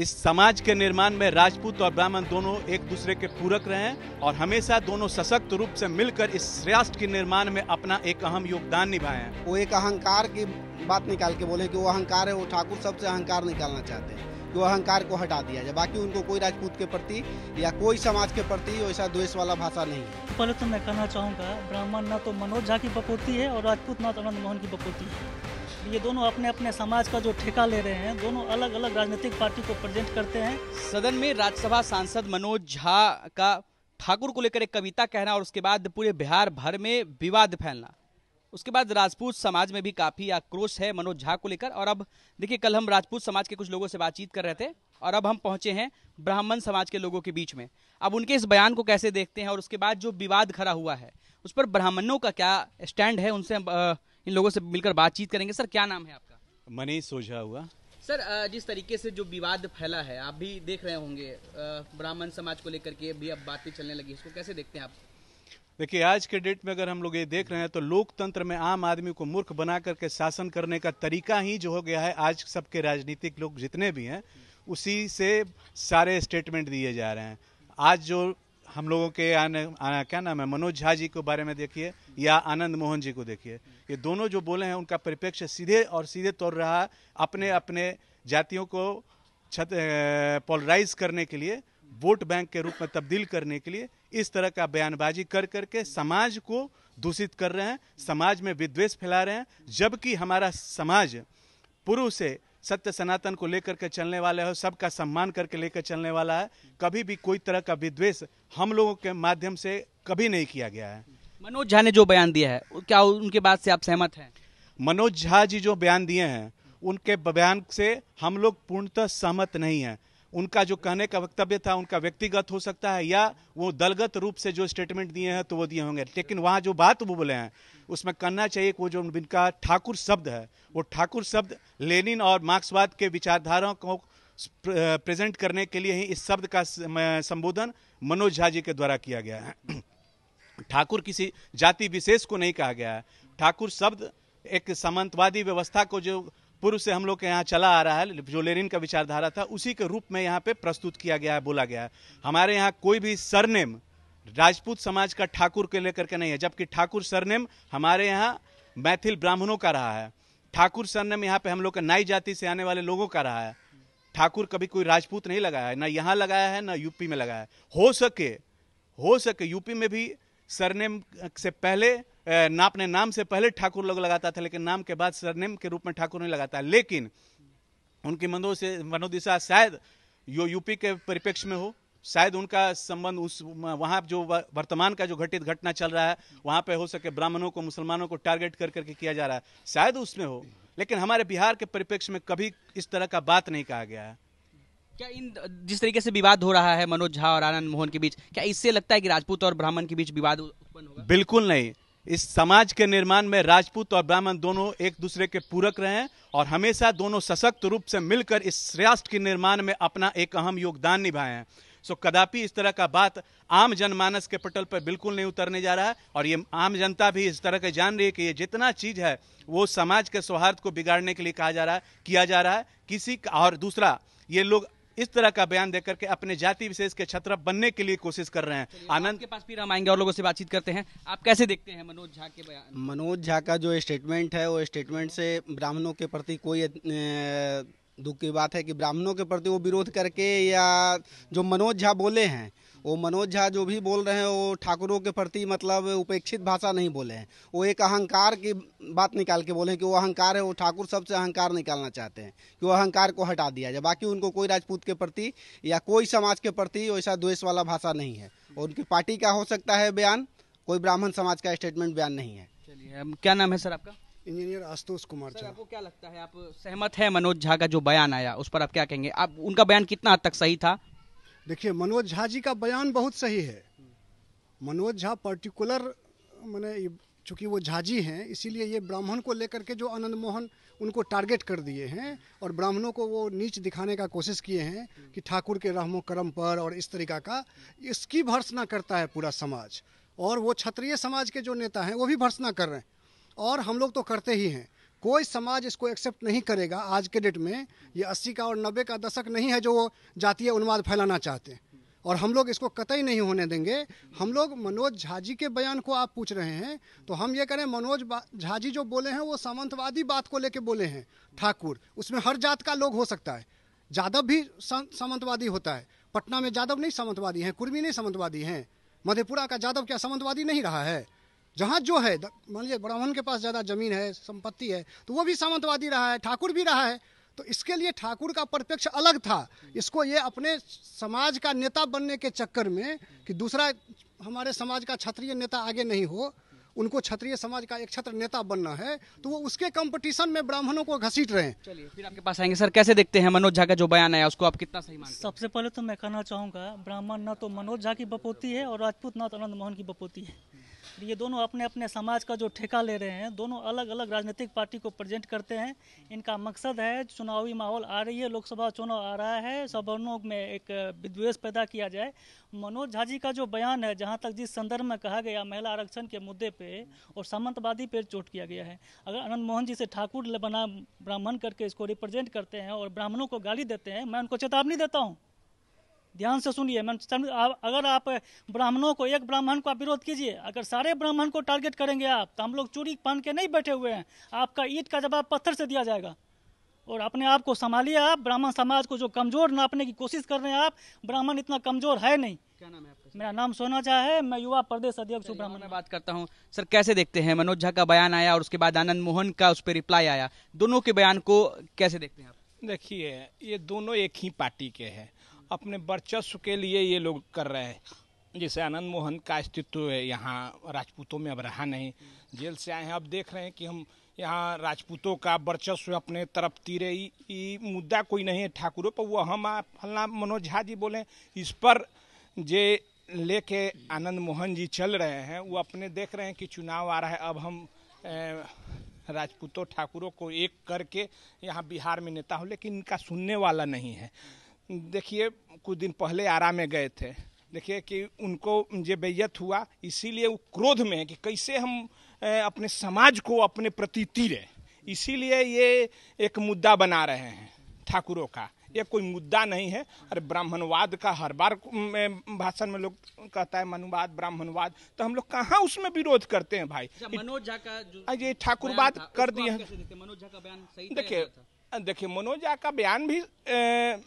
इस समाज के निर्माण में राजपूत और ब्राह्मण दोनों एक दूसरे के पूरक रहे और हमेशा दोनों सशक्त रूप से मिलकर इस राष्ट्र के निर्माण में अपना एक अहम योगदान निभाए हैं वो एक अहंकार की बात निकाल के बोले कि वो अहंकार है वो ठाकुर सबसे अहंकार निकालना चाहते हैं कि वो अहंकार को हटा दिया जाए बाकी उनको कोई राजपूत के प्रति या कोई समाज के प्रति वैसा द्वेष वाला भाषा नहीं है पहले तो मैं कहना चाहूँगा ब्राह्मण न तो मनोज झा की बपोती है और राजपूत ना तो मोहन की बपोती है ये दोनों अपने अपने समाज का जो ठेका ले रहे हैं दोनों अलग अलग राजनीतिक पार्टी को प्रेजेंट करते हैं सदन में राज्यसभा सांसद मनोज झा का ठाकुर को लेकर एक कविता कहना और उसके बाद पूरे बिहार भर में विवाद फैलना उसके बाद राजपूत समाज में भी काफी आक्रोश है मनोज झा को लेकर और अब देखिए कल हम राजपूत समाज के कुछ लोगों से बातचीत कर रहे थे और अब हम पहुंचे हैं ब्राह्मण समाज के लोगों के बीच में अब उनके इस बयान को कैसे देखते हैं और उसके बाद जो विवाद खड़ा हुआ है उस पर ब्राह्मणों का क्या स्टैंड है उनसे हम इन लोगों से मिलकर बातचीत करेंगे सर क्या नाम है आपका मनीष सोझा हुआ सर जिस तरीके से जो विवाद फैला है आप भी देख रहे होंगे ब्राह्मण समाज को लेकर के भी अब बातें चलने लगी इसको कैसे देखते हैं आप देखिए आज के डेट में अगर हम लोग ये देख रहे हैं तो लोकतंत्र में आम आदमी को मूर्ख बना करके शासन करने का तरीका ही जो हो गया है आज सबके राजनीतिक लोग जितने भी हैं उसी से सारे स्टेटमेंट दिए जा रहे हैं आज जो हम लोगों के आने, आने, क्या नाम है मनोज झा जी के बारे में देखिए या आनंद मोहन जी को देखिए ये दोनों जो बोले हैं उनका परिप्रेक्ष्य सीधे और सीधे तौर रहा अपने अपने जातियों को छत पोलराइज करने के लिए वोट बैंक के रूप में तब्दील करने के लिए इस तरह का बयानबाजी कर करके समाज को दूषित कर रहे हैं समाज में विद्वेष फैला रहे हैं जबकि हमारा समाज पूर्व से सत्य सनातन को लेकर के चलने वाले हो सबका सम्मान करके लेकर चलने वाला है कभी भी कोई तरह का विद्वेष हम लोगों के माध्यम से कभी नहीं किया गया है मनोज झा ने जो बयान दिया है क्या उनके बात से आप सहमत हैं मनोज झा जी जो बयान दिए हैं उनके बयान से हम लोग पूर्णतः सहमत नहीं हैं उनका जो कहने का वक्तव्य था उनका व्यक्तिगत हो सकता है या वो दलगत रूप से जो स्टेटमेंट दिए हैं तो वो दिए होंगे लेकिन वहाँ जो बात वो बोले हैं उसमें करना चाहिए वो जो उनका ठाकुर शब्द है वो ठाकुर शब्द लेनिन और मार्क्सवाद के विचारधाराओं को प्रेजेंट करने के लिए ही इस शब्द का संबोधन मनोज झा जी के द्वारा किया गया है ठाकुर किसी जाति विशेष को नहीं कहा गया है ठाकुर शब्द एक सामंतवादी व्यवस्था को जो पूर्व से हम लोग के यहाँ चला आ रहा है जो लेनिन का विचारधारा था उसी के रूप में यहाँ पे प्रस्तुत किया गया है बोला गया है हमारे यहाँ कोई भी सरनेम राजपूत समाज का ठाकुर के लेकर के नहीं है जबकि ठाकुर सरनेम हमारे यहाँ मैथिल ब्राह्मणों का रहा है ठाकुर सरनेम यहाँ पे हम लोग का नई जाति से आने वाले लोगों का रहा है ठाकुर कभी कोई राजपूत नहीं लगाया है ना यहाँ लगाया है ना यूपी में लगाया है हो सके हो सके यूपी में भी सरनेम से पहले ना अपने नाम से पहले ठाकुर लोग लगाता था लेकिन नाम के बाद सरनेम के रूप में ठाकुर नहीं लगाता लेकिन उनकी मनो से मनोदिशा शायद यो यूपी के परिप्रेक्ष्य में हो शायद उनका संबंध उस वहाँ जो वर्तमान का जो घटित घटना चल रहा है वहाँ पे हो सके ब्राह्मणों को मुसलमानों को टारगेट कर करके किया जा रहा है शायद उसमें हो लेकिन हमारे बिहार के परिप्रेक्ष्य में कभी इस तरह का बात नहीं कहा गया है क्या इन जिस तरीके से विवाद हो रहा है मनोज झा और आनंद मोहन के बीच क्या इससे लगता है कि राजपूत और ब्राह्मण के बीच विवाद उत्पन्न होगा बिल्कुल नहीं इस समाज के निर्माण में राजपूत और ब्राह्मण दोनों एक दूसरे के पूरक रहे हैं और हमेशा दोनों सशक्त रूप से मिलकर इस श्रेष्ठ के निर्माण में अपना एक अहम योगदान निभाए हैं सो कदापि इस तरह का बात आम जनमानस के पटल पर बिल्कुल नहीं उतरने जा रहा है और ये आम जनता भी इस तरह के जान रही है कि ये जितना चीज़ है वो समाज के सौहार्द को बिगाड़ने के लिए कहा जा रहा है किया जा रहा है किसी का और दूसरा ये लोग इस तरह का बयान देकर के अपने जाति विशेष के छत्र बनने के लिए कोशिश कर रहे हैं आनंद के पास फिर हम आएंगे और लोगों से बातचीत करते हैं आप कैसे देखते हैं मनोज झा के बयान मनोज झा का जो स्टेटमेंट है वो स्टेटमेंट से ब्राह्मणों के प्रति कोई दुख की बात है कि ब्राह्मणों के प्रति वो विरोध करके या जो मनोज झा बोले हैं वो मनोज झा जो भी बोल रहे हैं वो ठाकुरों के प्रति मतलब उपेक्षित भाषा नहीं बोले हैं वो एक अहंकार की बात निकाल के बोले कि वो अहंकार है वो ठाकुर सबसे अहंकार निकालना चाहते हैं कि वो अहंकार को हटा दिया जाए बाकी उनको कोई राजपूत के प्रति या कोई समाज के प्रति वैसा द्वेष वाला भाषा नहीं है और उनकी पार्टी का हो सकता है बयान कोई ब्राह्मण समाज का स्टेटमेंट बयान नहीं है चलिए क्या नाम है सर आपका इंजीनियर आशुतोष कुमार सर आपको क्या लगता है आप सहमत है मनोज झा का जो बयान आया उस पर आप क्या कहेंगे आप उनका बयान कितना हद तक सही था देखिए मनोज झा जी का बयान बहुत सही है मनोज झा पर्टिकुलर मैंने चूँकि वो झाजी हैं इसीलिए ये ब्राह्मण को लेकर के जो आनंद मोहन उनको टारगेट कर दिए हैं और ब्राह्मणों को वो नीच दिखाने का कोशिश किए हैं कि ठाकुर के रहमो करम पर और इस तरीका का इसकी भर्सना करता है पूरा समाज और वो क्षत्रिय समाज के जो नेता हैं वो भी भर्सना कर रहे हैं और हम लोग तो करते ही हैं कोई समाज इसको एक्सेप्ट नहीं करेगा आज के डेट में ये अस्सी का और नब्बे का दशक नहीं है जो जातीय उन्माद फैलाना चाहते हैं और हम लोग इसको कतई नहीं होने देंगे हम लोग मनोज झा जी के बयान को आप पूछ रहे हैं तो हम ये करें मनोज झा जी जो बोले हैं वो सामंतवादी बात को लेके बोले हैं ठाकुर उसमें हर जात का लोग हो सकता है यादव भी सामंतवादी होता है पटना में यादव नहीं सामंतवादी हैं कुर्मी नहीं सामंतवादी हैं मधेपुरा का यादव क्या सामंतवादी नहीं रहा है जहाँ जो है मान लीजिए ब्राह्मण के पास ज़्यादा जमीन है संपत्ति है तो वो भी सामंतवादी रहा है ठाकुर भी रहा है तो इसके लिए ठाकुर का परिपेक्ष अलग था इसको ये अपने समाज का नेता बनने के चक्कर में कि दूसरा हमारे समाज का क्षत्रिय नेता आगे नहीं हो उनको क्षत्रिय समाज का एक छत्र नेता बनना है तो वो उसके कंपटीशन में ब्राह्मणों को घसीट रहे हैं चलिए फिर आपके पास आएंगे सर कैसे देखते हैं मनोज झा का जो बयान है उसको आप कितना सही मानते सबसे पहले तो मैं कहना चाहूंगा ब्राह्मण ना तो मनोज झा की बपोती है और राजपूत ना तो आनंद मोहन की बपोती है ये दोनों अपने अपने समाज का जो ठेका ले रहे हैं दोनों अलग अलग राजनीतिक पार्टी को प्रेजेंट करते हैं इनका मकसद है चुनावी माहौल आ रही है लोकसभा चुनाव आ रहा है सवर्णों में एक विद्वेष पैदा किया जाए मनोज झा जी का जो बयान है जहाँ तक जिस संदर्भ में कहा गया महिला आरक्षण के मुद्दे पे और सामंतवादी पे चोट किया गया है अगर अनंत मोहन जी से ठाकुर बना ब्राह्मण करके इसको रिप्रेजेंट करते हैं और ब्राह्मणों को गाली देते हैं मैं उनको चेतावनी देता हूँ ध्यान से सुनिए मैं अगर आप ब्राह्मणों को एक ब्राह्मण को आप विरोध कीजिए अगर सारे ब्राह्मण को टारगेट करेंगे आप तो हम लोग चूड़ी पहन के नहीं बैठे हुए हैं आपका ईट का जवाब पत्थर से दिया जाएगा और अपने आप को संभालिए आप ब्राह्मण समाज को जो कमजोर नापने की कोशिश कर रहे हैं आप ब्राह्मण इतना कमजोर है नहीं क्या नाम है आपका मेरा नाम सोना झा है मैं युवा प्रदेश अध्यक्ष ब्राह्मण में बात करता हूँ सर कैसे देखते हैं मनोज झा का बयान आया और उसके बाद आनंद मोहन का उस पर रिप्लाई आया दोनों के बयान को कैसे देखते हैं आप देखिए ये दोनों एक ही पार्टी के हैं अपने वर्चस्व के लिए ये लोग कर रहे हैं जैसे आनंद मोहन का अस्तित्व है यहाँ राजपूतों में अब रहा नहीं जेल से आए हैं अब देख रहे हैं कि हम यहाँ राजपूतों का वर्चस्व अपने तरफ तीरे ये मुद्दा कोई नहीं है ठाकुरों पर वो हम फलना मनोज झा जी बोले इस पर जे लेके आनंद मोहन जी चल रहे हैं वो अपने देख रहे हैं कि चुनाव आ रहा है अब हम ए, राजपूतों ठाकुरों को एक करके यहाँ बिहार में नेता हो लेकिन इनका सुनने वाला नहीं है देखिए कुछ दिन पहले आरा में गए थे देखिए कि उनको जो बेयत हुआ इसीलिए वो क्रोध में है कि कैसे हम अपने समाज को अपने प्रति तीरे इसीलिए ये एक मुद्दा बना रहे हैं ठाकुरों का ये कोई मुद्दा नहीं है अरे ब्राह्मणवाद का हर बार भाषण में लोग कहता है मनुवाद ब्राह्मणवाद तो हम लोग कहाँ उसमें विरोध करते हैं भाई अच्छा, मनोज झा का ये ठाकुरवाद कर दिए तो देखिए देखिए मनोज झा का बयान भी ए,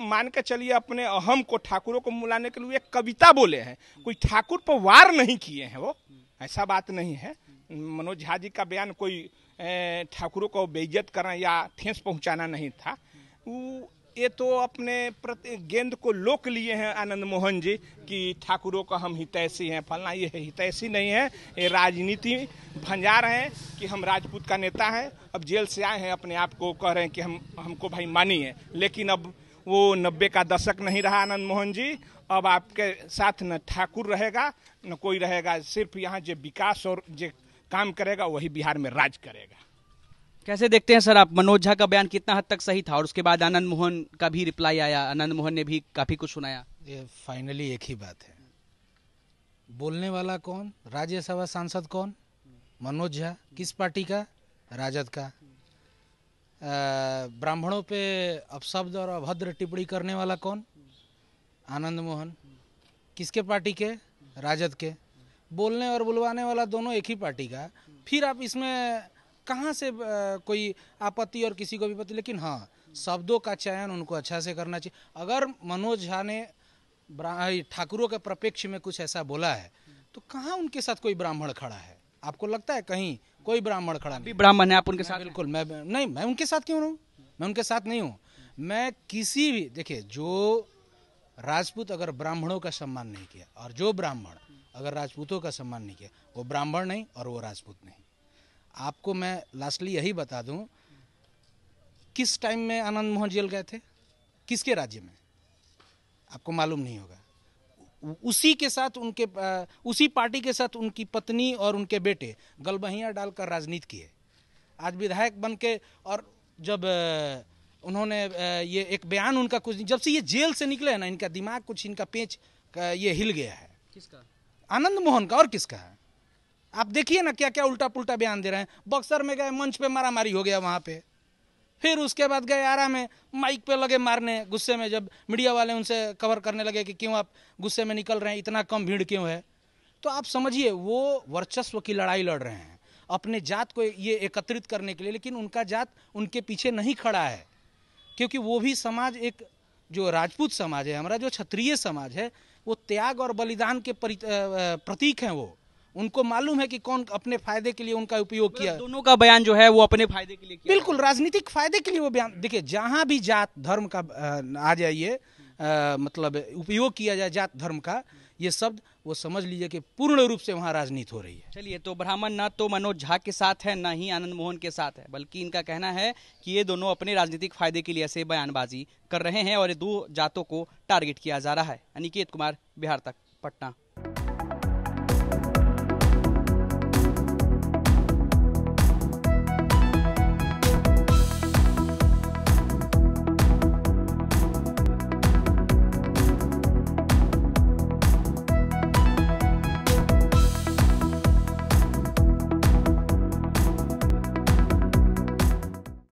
मान के चलिए अपने अहम को ठाकुरों को मुलाने के लिए कविता बोले हैं कोई ठाकुर पर वार नहीं किए हैं वो ऐसा बात नहीं है मनोज झा जी का बयान कोई ठाकुरों को बेइज्जत करना या ठेस पहुंचाना नहीं था वो ये तो अपने प्रति गेंद को लोक लिए हैं आनंद मोहन जी कि ठाकुरों का हम हितैषी हैं फलना ये हितैषी नहीं है ये राजनीति भंजा रहे हैं कि हम राजपूत का नेता हैं अब जेल से आए हैं अपने आप को कह रहे हैं कि हम हमको भाई मानिए लेकिन अब वो नब्बे का दशक नहीं रहा आनंद मोहन जी अब आपके साथ न ठाकुर रहेगा न कोई रहेगा सिर्फ यहाँ जो विकास और जो काम करेगा वही बिहार में राज करेगा कैसे देखते हैं सर आप मनोज झा का बयान कितना हद तक सही था और उसके बाद आनंद मोहन का भी रिप्लाई आया आनंद मोहन ने भी काफी कुछ सुनाया ये फाइनली एक ही बात है बोलने वाला कौन राज्यसभा सांसद कौन मनोज झा किस पार्टी का राजद का ब्राह्मणों पे अपशब्द और अभद्र टिप्पणी करने वाला कौन आनंद मोहन किसके पार्टी के राजद के बोलने और बुलवाने वाला दोनों एक ही पार्टी का फिर आप इसमें कहाँ से कोई आपत्ति और किसी को विपत्ति लेकिन हाँ शब्दों का चयन उनको अच्छा से करना चाहिए अगर मनोज झा ने ठाकुरों के प्रपेक्ष में कुछ ऐसा बोला है तो कहाँ उनके साथ कोई ब्राह्मण खड़ा है आपको लगता है कहीं कोई ब्राह्मण खड़ा नहीं ब्राह्मण है आप उनके साथ बिल्कुल मैं नहीं मैं उनके साथ क्यों रहूँ मैं उनके साथ नहीं हूँ मैं किसी भी देखिए जो राजपूत अगर ब्राह्मणों का सम्मान नहीं किया और जो ब्राह्मण अगर राजपूतों का सम्मान नहीं किया वो ब्राह्मण नहीं और वो राजपूत नहीं आपको मैं लास्टली यही बता दूं किस टाइम में आनंद मोहन जेल गए थे किसके राज्य में आपको मालूम नहीं होगा उसी के साथ उनके उसी पार्टी के साथ उनकी पत्नी और उनके बेटे गलबहियाँ डालकर राजनीति किए आज विधायक बन के और जब उन्होंने ये एक बयान उनका कुछ जब से ये जेल से निकले हैं ना इनका दिमाग कुछ इनका पेच ये हिल गया है किसका आनंद मोहन का और किसका है आप देखिए ना क्या क्या उल्टा पुल्टा बयान दे रहे हैं बक्सर में गए मंच पे मारामारी हो गया वहाँ पे फिर उसके बाद गए आरा में माइक पे लगे मारने गुस्से में जब मीडिया वाले उनसे कवर करने लगे कि क्यों आप गुस्से में निकल रहे हैं इतना कम भीड़ क्यों है तो आप समझिए वो वर्चस्व की लड़ाई लड़ रहे हैं अपने जात को ये एकत्रित करने के लिए लेकिन उनका जात उनके पीछे नहीं खड़ा है क्योंकि वो भी समाज एक जो राजपूत समाज है हमारा जो क्षत्रिय समाज है वो त्याग और बलिदान के प्रतीक हैं वो उनको मालूम है कि कौन अपने फायदे के लिए उनका उपयोग तो किया दोनों का बयान जो है वो अपने फायदे के लिए किया बिल्कुल राजनीतिक फायदे के लिए वो बयान देखिए जहाँ भी जात धर्म का आ जाइए मतलब उपयोग किया जाए जात धर्म का ये शब्द वो समझ लीजिए कि पूर्ण रूप से वहाँ राजनीति हो रही है चलिए तो ब्राह्मण ना तो मनोज झा के साथ है ना ही आनंद मोहन के साथ है बल्कि इनका कहना है कि ये दोनों अपने राजनीतिक फायदे के लिए ऐसे बयानबाजी कर रहे हैं और ये दो जातों को टारगेट किया जा रहा है अनिकेत कुमार बिहार तक पटना